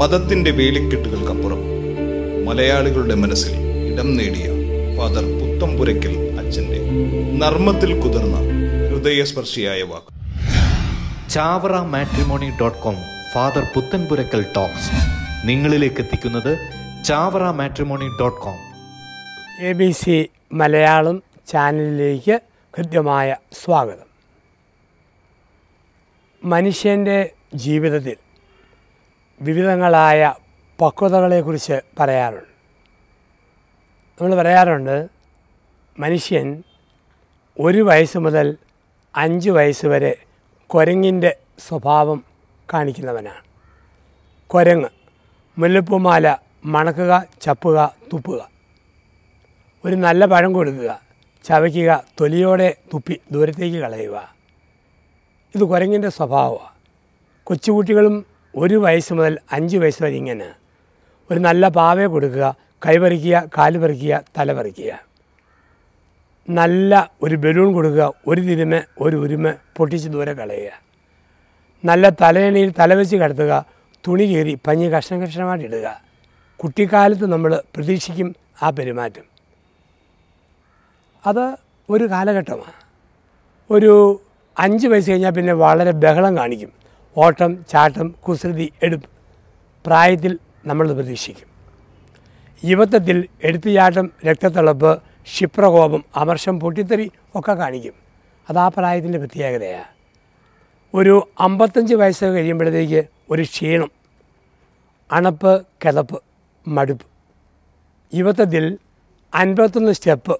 മതത്തിന്റെ വേലിക്കെട്ടുകൾക്കപ്പുറം മലയാളികളുടെ മനസ്സിൽ ഇടം നേടിയ ഫാദർ പുത്തംപുരയ്ക്കൽ അച്ഛന്റെ നർമ്മത്തിൽ കുതിർന്ന ഹൃദയസ്പർശിയായ വാക്ക് Chavara matrimony dot com father Puthenpurackal talks നിങ്ങളിലേക്ക് എത്തിക്കുന്നത് Chavara matrimony dot com A B C Malayalam ചാനലിലേക്ക് ഹൃദ്യമായ സ്വാഗതം മനുഷ്യൻ്റെ ജീവിതത്തിൽ വിവിധങ്ങളായ പക്വതകളെക്കുറിച്ച് പറയാറുണ്ട് നമ്മൾ പറയാറുണ്ട് മനുഷ്യൻ ഒരു വയസ്സ് മുതൽ അഞ്ച് വയസ്സ് വരെ കൊരങ്ങിൻ്റെ സ്വഭാവം കാണിക്കുന്നവനാണ് കുരങ്ങ് മുല്ലപ്പൂമാല മണക്കുക ചപ്പുക തുപ്പുക ഒരു നല്ല പഴം കൊടുക്കുക ചവയ്ക്കുക തൊലിയോടെ തുപ്പി ദൂരത്തേക്ക് കളയുക ഇത് കുരങ്ങിൻ്റെ സ്വഭാവമാണ് കൊച്ചുകുട്ടികളും ഒരു വയസ്സ് മുതൽ അഞ്ച് വയസ്സ് വരെ ഇങ്ങനെ ഒരു നല്ല പാവ കൊടുക്കുക കൈപറിക്കുക കാല് പറിക്കുക തല പറിക്കുക നല്ല ഒരു ബലൂൺ കൊടുക്കുക ഒരു തിരുമ ഒരു ഉരുമ പൊട്ടിച്ച് ദൂരെ കളയുക നല്ല തലയണയിൽ തല കിടത്തുക തുണി കീറി പഞ്ഞി കഷ്ണം കഷ്ണമായിട്ട് ഇടുക കുട്ടിക്കാലത്ത് നമ്മൾ പ്രതീക്ഷിക്കും ആ പെരുമാറ്റം അത് ഒരു കാലഘട്ടമാണ് ഒരു അഞ്ച് വയസ്സ് കഴിഞ്ഞാൽ പിന്നെ വളരെ ബഹളം കാണിക്കും ഓട്ടം ചാട്ടം കുസൃതി എടുപ്പ് പ്രായത്തിൽ നമ്മൾ പ്രതീക്ഷിക്കും യുവത്വത്തിൽ എടുത്തുചാട്ടം രക്തത്തിളപ്പ് ക്ഷിപ്രകോപം അമർഷം പൊട്ടിത്തെറി ഒക്കെ കാണിക്കും അത് ആ പ്രായത്തിൻ്റെ പ്രത്യേകതയാണ് ഒരു അമ്പത്തഞ്ച് വയസ്സ് കഴിയുമ്പോഴത്തേക്ക് ഒരു ക്ഷീണം അണപ്പ് കിതപ്പ് മടുപ്പ് യുവത്വത്തിൽ അൻപത്തൊന്ന് സ്റ്റെപ്പ്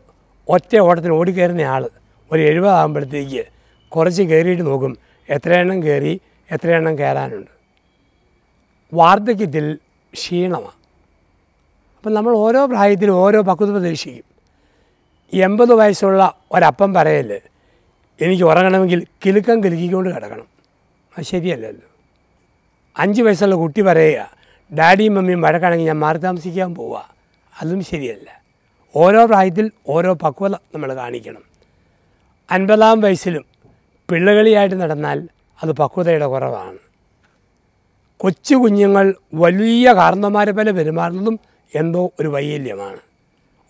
ഒറ്റ ഓട്ടത്തിന് ഓടിക്കയറുന്ന ആൾ ഒരു എഴുപതാകുമ്പോഴത്തേക്ക് കുറച്ച് കയറിയിട്ട് നോക്കും എത്ര എണ്ണം കയറി എത്രയെണ്ണം കയറാനുണ്ട് വാർദ്ധക്യത്തിൽ ക്ഷീണമാണ് അപ്പം നമ്മൾ ഓരോ പ്രായത്തിലും ഓരോ പക്വത പ്രതീക്ഷിക്കും എൺപത് വയസ്സുള്ള ഒരപ്പം പറയല് എനിക്ക് ഉറങ്ങണമെങ്കിൽ കിലുക്കം കിലുക്കിക്കൊണ്ട് കിടക്കണം അത് ശരിയല്ലല്ലോ അഞ്ച് വയസ്സുള്ള കുട്ടി പറയുക ഡാഡിയും മമ്മിയും വഴക്കാണെങ്കിൽ ഞാൻ മാറി താമസിക്കാൻ പോവുക അതും ശരിയല്ല ഓരോ പ്രായത്തിൽ ഓരോ പക്വത നമ്മൾ കാണിക്കണം അൻപതാം വയസ്സിലും പിള്ളകളിയായിട്ട് നടന്നാൽ അത് പക്വതയുടെ കുറവാണ് കൊച്ചു കുഞ്ഞുങ്ങൾ വലിയ കാരണന്മാരെ പോലെ പെരുമാറുന്നതും എന്തോ ഒരു വൈകല്യമാണ്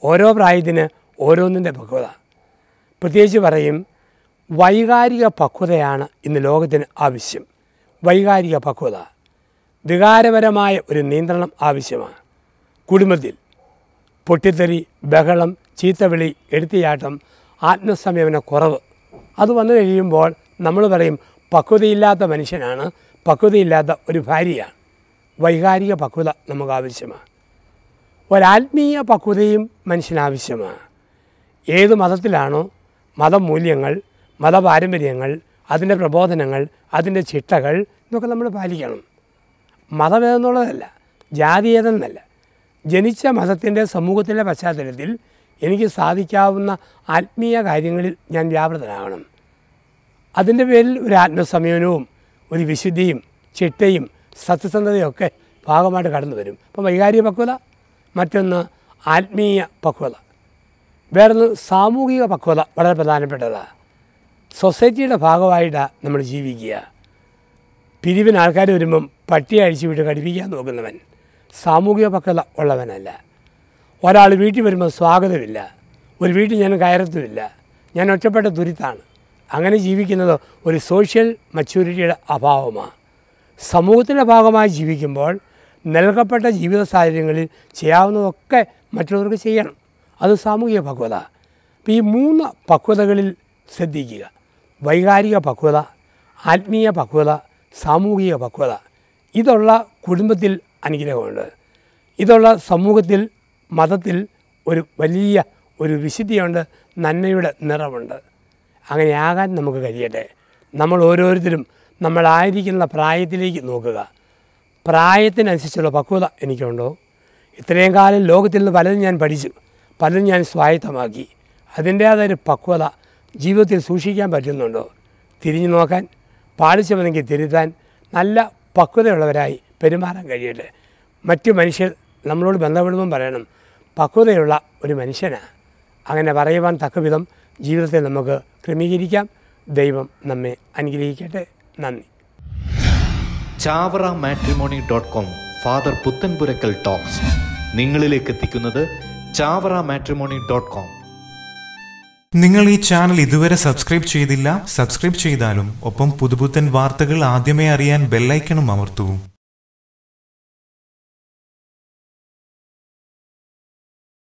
ഓരോ പ്രായത്തിന് ഓരോന്നിൻ്റെ പക്വത പ്രത്യേകിച്ച് പറയും വൈകാരിക പക്വതയാണ് ഇന്ന് ലോകത്തിന് ആവശ്യം വൈകാരിക പക്വത വികാരപരമായ ഒരു നിയന്ത്രണം ആവശ്യമാണ് കുടുംബത്തിൽ പൊട്ടിത്തെറി ബഹളം ചീത്തവിളി എടുത്തിയാട്ടം ആത്മസംയമന കുറവ് അത് വന്നു കഴിയുമ്പോൾ നമ്മൾ പറയും പക്വതയില്ലാത്ത മനുഷ്യനാണ് പക്വതയില്ലാത്ത ഒരു ഭാര്യയാണ് വൈകാരിക പക്വത നമുക്ക് ആവശ്യമാണ് ഒരാത്മീയ പക്വതയും മനുഷ്യനാവശ്യമാണ് ഏത് മതത്തിലാണോ മതമൂല്യങ്ങൾ മതപാരമ്പര്യങ്ങൾ അതിൻ്റെ പ്രബോധനങ്ങൾ അതിൻ്റെ ചിട്ടകൾ ഇതൊക്കെ നമ്മൾ പാലിക്കണം മതമേതെന്നുള്ളതല്ല ജാതിയേതെന്നല്ല ജനിച്ച മതത്തിൻ്റെ സമൂഹത്തിൻ്റെ പശ്ചാത്തലത്തിൽ എനിക്ക് സാധിക്കാവുന്ന ആത്മീയ കാര്യങ്ങളിൽ ഞാൻ വ്യാപൃതനാകണം അതിൻ്റെ പേരിൽ ഒരു ആത്മസമയനവും ഒരു വിശുദ്ധിയും ചിട്ടയും സത്യസന്ധതയും ഒക്കെ ഭാഗമായിട്ട് കടന്നു വരും അപ്പം വൈകാരിക പക്വത മറ്റൊന്ന് ആത്മീയ പക്വത വേറൊന്ന് സാമൂഹിക പക്വത വളരെ പ്രധാനപ്പെട്ടതാണ് സൊസൈറ്റിയുടെ ഭാഗമായിട്ടാണ് നമ്മൾ ജീവിക്കുക പിരിവിന് ആൾക്കാർ വരുമ്പം പട്ടിയെ അഴിച്ചു വിട്ട് കടിപ്പിക്കാൻ നോക്കുന്നവൻ സാമൂഹിക പക്വത ഉള്ളവനല്ല ഒരാൾ വീട്ടിൽ വരുമ്പോൾ സ്വാഗതമില്ല ഒരു വീട്ടിൽ ഞാൻ കയറത്തുമില്ല ഞാൻ ഒറ്റപ്പെട്ട ദുരിത്താണ് അങ്ങനെ ജീവിക്കുന്നത് ഒരു സോഷ്യൽ മച്യൂരിറ്റിയുടെ അഭാവമാണ് സമൂഹത്തിൻ്റെ ഭാഗമായി ജീവിക്കുമ്പോൾ നൽകപ്പെട്ട ജീവിത സാഹചര്യങ്ങളിൽ ചെയ്യാവുന്നതൊക്കെ മറ്റുള്ളവർക്ക് ചെയ്യണം അത് സാമൂഹിക പക്വത അപ്പം ഈ മൂന്ന് പക്വതകളിൽ ശ്രദ്ധിക്കുക വൈകാരിക പക്വത ആത്മീയ പക്വത സാമൂഹിക പക്വത ഇതുള്ള കുടുംബത്തിൽ അനുഗ്രഹമുണ്ട് ഇതുള്ള സമൂഹത്തിൽ മതത്തിൽ ഒരു വലിയ ഒരു വിശുദ്ധിയുണ്ട് നന്മയുടെ നിറമുണ്ട് അങ്ങനെയാകാൻ നമുക്ക് കഴിയട്ടെ നമ്മൾ ഓരോരുത്തരും നമ്മളായിരിക്കുന്ന പ്രായത്തിലേക്ക് നോക്കുക പ്രായത്തിനനുസരിച്ചുള്ള പക്വത എനിക്കുണ്ടോ ഇത്രയും കാലം ലോകത്തിൽ നിന്ന് പലതും ഞാൻ പഠിച്ചു പലതും ഞാൻ സ്വായത്തമാക്കി അതിൻ്റേതായൊരു പക്വത ജീവിതത്തിൽ സൂക്ഷിക്കാൻ പറ്റുന്നുണ്ടോ തിരിഞ്ഞു നോക്കാൻ പാളിച്ചവനെങ്കിൽ തിരുത്താൻ നല്ല പക്വതയുള്ളവരായി പെരുമാറാൻ കഴിയട്ടെ മറ്റു മനുഷ്യർ നമ്മളോട് ബന്ധപ്പെടുമ്പം പറയണം പക്വതയുള്ള ഒരു മനുഷ്യനാണ് അങ്ങനെ പറയുവാൻ തക്കവിധം ജീവിതത്തെ നമുക്ക് ക്രമീകരിക്കാം ദൈവം നമ്മെ അനുഗ്രഹിക്കട്ടെ നന്ദി Chavara matrimony dot com father Puthenpurackal talks നിങ്ങളിലേക്ക് എത്തിക്കുന്നത് ചാവറ മാട്രിമോണി ഡോട്ട് കോം നിങ്ങൾ ഈ ചാനൽ ഇതുവരെ സബ്സ്ക്രൈബ് ചെയ്തില്ല സബ്സ്ക്രൈബ് ചെയ്താലും ഒപ്പം പുതുപുത്തൻ വാർത്തകൾ ആദ്യമേ അറിയാൻ ബെല്ലൈക്കണും അമർത്തൂ